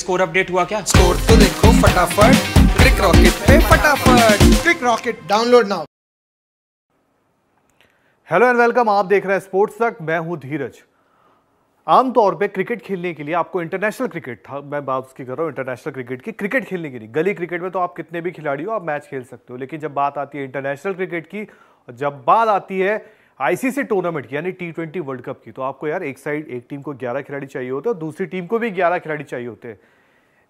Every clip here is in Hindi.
स्कोर अपडेट हुआ क्या स्कोर तो देखो फटाफट क्रिक रॉकेट पे फटाफट Cric Rocket download now hello and welcome आप देख रहे हैं स्पोर्ट्स तक मैं हूं धीरज आमतौर पे क्रिकेट खेलने के लिए आपको इंटरनेशनल क्रिकेट था मैं बात उसकी कर रहा हूँ इंटरनेशनल क्रिकेट की क्रिकेट खेलने के लिए गली क्रिकेट में तो आप कितने भी खिलाड़ी हो आप मैच खेल सकते हो लेकिन जब बात आती है इंटरनेशनल क्रिकेट की जब बात आती है आईसीसी टूर्नामेंट यानी टी ट्वेंटी वर्ल्ड कप की तो आपको यार एक साइड एक टीम को ग्यारह खिलाड़ी चाहिए होते हैं दूसरी टीम को भी ग्यारह खिलाड़ी चाहिए होते हैं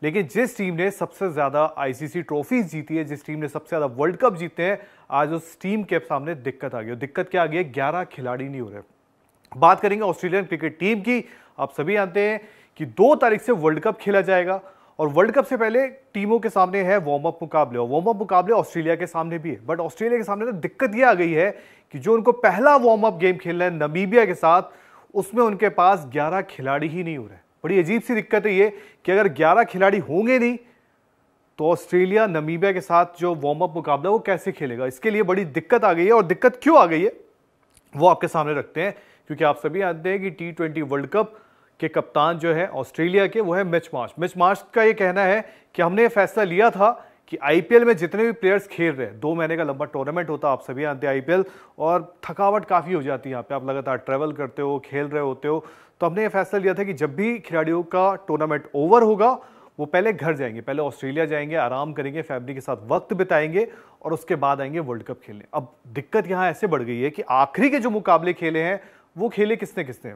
लेकिन जिस टीम ने सबसे ज़्यादा आईसीसी ट्रॉफीज जीती है जिस टीम ने सबसे ज़्यादा वर्ल्ड कप जीते हैं आज उस टीम के सामने दिक्कत आ गई और दिक्कत क्या आ गई है ग्यारह खिलाड़ी नहीं हो रहे बात करेंगे ऑस्ट्रेलियन क्रिकेट टीम की आप सभी जानते हैं कि दो तारीख से वर्ल्ड कप खेला जाएगा और वर्ल्ड कप से पहले टीमों के सामने है वार्म अप मुकाबले और वार्म अप मुकाबले ऑस्ट्रेलिया के सामने भी है बट ऑस्ट्रेलिया के सामने तो दिक्कत ये आ गई है कि जो उनको पहला वार्म अप गेम खेलना है नमीबिया के साथ उसमें उनके पास 11 खिलाड़ी ही नहीं हो रहे बड़ी अजीब सी दिक्कत है ये कि अगर 11 खिलाड़ी होंगे नहीं तो ऑस्ट्रेलिया नमीबिया के साथ जो वार्म अप मुकाबला वो कैसे खेलेगा इसके लिए बड़ी दिक्कत आ गई है और दिक्कत क्यों आ गई है वो आपके सामने रखते हैं क्योंकि आप सभी जानते हैं कि टी वर्ल्ड कप के कप्तान जो है ऑस्ट्रेलिया के वो है मिच मार्श मिच मार्श का ये कहना है कि हमने ये फैसला लिया था कि आईपीएल में जितने भी प्लेयर्स खेल रहे हैं दो महीने का लंबा टूर्नामेंट होता आप सभी आते हैं आईपीएल और थकावट काफ़ी हो जाती है यहाँ पे आप लगातार ट्रैवल करते हो खेल रहे होते हो तो हमने ये फैसला लिया था कि जब भी खिलाड़ियों का टूर्नामेंट ओवर होगा वो पहले घर जाएंगे पहले ऑस्ट्रेलिया जाएंगे आराम करेंगे फैमिली के साथ वक्त बिताएंगे और उसके बाद आएंगे वर्ल्ड कप खेलने अब दिक्कत यहाँ ऐसे बढ़ गई है कि आखिरी के जो मुकाबले खेले हैं वो खेले किसने किसने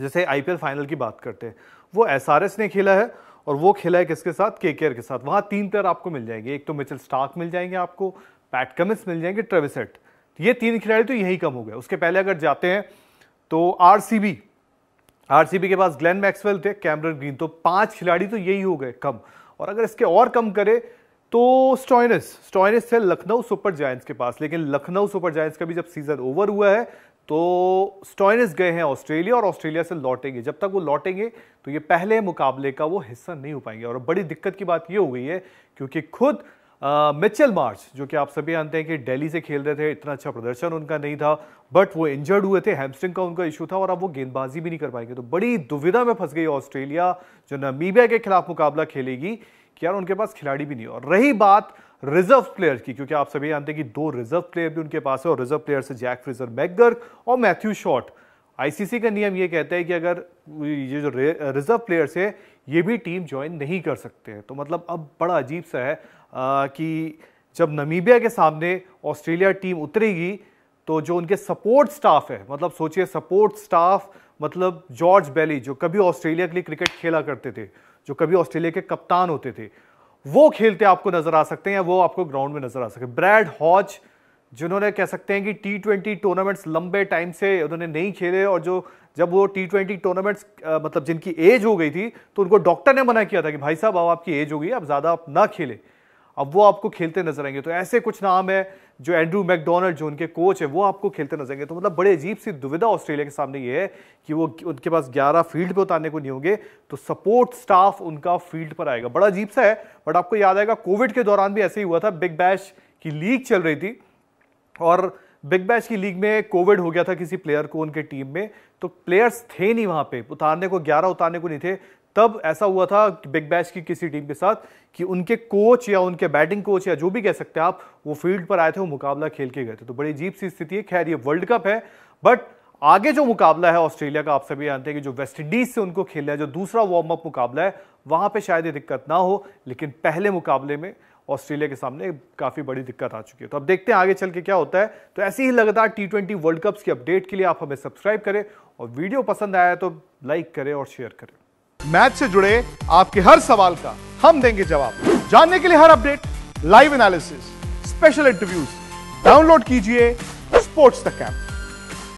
जैसे आई फाइनल की बात करते हैं वो एस ने खेला है और वो खेला है किसके साथ के के साथ वहाँ तीन प्लेयर आपको मिल जाएंगे एक तो मिचल स्टार्क मिल जाएंगे आपको पैट कमिंस मिल जाएंगे ट्रेविसेट ये तीन खिलाड़ी तो यही कम हो गए उसके पहले अगर जाते हैं तो आर आरसीबी के पास ग्लेन मैक्सवेल थे कैमरन ग्रीन तो पांच खिलाड़ी तो यही हो गए कम और अगर इसके और कम करे तो स्टॉइनस स्टॉइनस थे लखनऊ सुपर जायंट्स के पास लेकिन लखनऊ सुपर जायंट्स का भी जब सीजन ओवर हुआ है तो स्टॉइनस गए हैं ऑस्ट्रेलिया और ऑस्ट्रेलिया से लौटेंगे जब तक वो लौटेंगे तो ये पहले मुकाबले का वो हिस्सा नहीं हो पाएंगे और बड़ी दिक्कत की बात ये हो गई है क्योंकि खुद मिचेल मार्च जो कि आप सभी जानते हैं कि दिल्ली से खेल रहे थे इतना अच्छा प्रदर्शन उनका नहीं था बट वो इंजर्ड हुए थे हैमस्ट्रिंग का उनका इशू था और अब वो गेंदबाजी भी नहीं कर पाएंगे तो बड़ी दुविधा में फंस गई ऑस्ट्रेलिया जो नमीबिया के खिलाफ मुकाबला खेलेगी कि यार उनके पास खिलाड़ी भी नहीं और रही बात रिजर्व प्लेयर की क्योंकि आप सभी जानते हैं कि दो रिजर्व प्लेयर भी उनके पास है और रिजर्व प्लेयर से जैक फ्रिजर मैगर और मैथ्यू शॉट आईसीसी का नियम ये कहता है कि अगर ये जो रिजर्व प्लेयर्स है ये भी टीम ज्वाइन नहीं कर सकते हैं तो मतलब अब बड़ा अजीब सा है आ, कि जब नमीबिया के सामने ऑस्ट्रेलिया टीम उतरेगी तो जो उनके सपोर्ट स्टाफ है मतलब सोचिए सपोर्ट स्टाफ मतलब जॉर्ज बेली जो कभी ऑस्ट्रेलिया के लिए क्रिकेट खेला करते थे जो कभी ऑस्ट्रेलिया के कप्तान होते थे वो खेलते आपको नजर आ सकते हैं वो आपको ग्राउंड में नजर आ सकते हैं ब्रैड हॉज जिन्होंने कह सकते हैं कि टी ट्वेंटी टूर्नामेंट्स लंबे टाइम से उन्होंने नहीं खेले और जो जब वो टी ट्वेंटी टूर्नामेंट्स मतलब जिनकी एज हो गई थी तो उनको डॉक्टर ने मना किया था कि भाई साहब अब आपकी एज हो गई अब ज़्यादा आप ना खेलें अब वो आपको खेलते नजर आएंगे तो ऐसे कुछ नाम है जो एंड्रू मैकडोनल्ड जो उनके कोच है वो आपको खेलते नजर तो मतलब बड़े अजीब सी दुविधा ऑस्ट्रेलिया के सामने ये है कि वो उनके पास 11 फील्ड पे उतारने को नहीं होंगे तो सपोर्ट स्टाफ उनका फील्ड पर आएगा बड़ा अजीब सा है बट आपको याद आएगा कोविड के दौरान भी ऐसे ही हुआ था बिग बैश की लीग चल रही थी और बिग बैश की लीग में कोविड हो गया था किसी प्लेयर को उनके टीम में तो प्लेयर्स थे नहीं वहाँ पे उतारने को ग्यारह उतारने को नहीं थे तब ऐसा हुआ था बिग बैश की किसी टीम के साथ कि उनके कोच या उनके बैटिंग कोच या जो भी कह सकते हैं आप वो फील्ड पर आए थे वो मुकाबला खेल के गए थे तो बड़ी अजीब सी स्थिति है खैर ये वर्ल्ड कप है बट आगे जो मुकाबला है ऑस्ट्रेलिया का आप सभी जानते हैं कि जो वेस्ट इंडीज से उनको खेलना है जो दूसरा वार्म अप मुकाबला है वहां पे शायद ये दिक्कत ना हो लेकिन पहले मुकाबले में ऑस्ट्रेलिया के सामने काफ़ी बड़ी दिक्कत आ चुकी है तो अब देखते हैं आगे चल के क्या होता है तो ऐसे ही लगातार टी ट्वेंटी वर्ल्ड कप्स की अपडेट के लिए आप हमें सब्सक्राइब करें और वीडियो पसंद आया तो लाइक करें और शेयर करें मैच से जुड़े आपके हर सवाल का हम देंगे जवाब जानने के लिए हर update live analysis special interviews download कीजिए स्पोर्ट्स द कैंप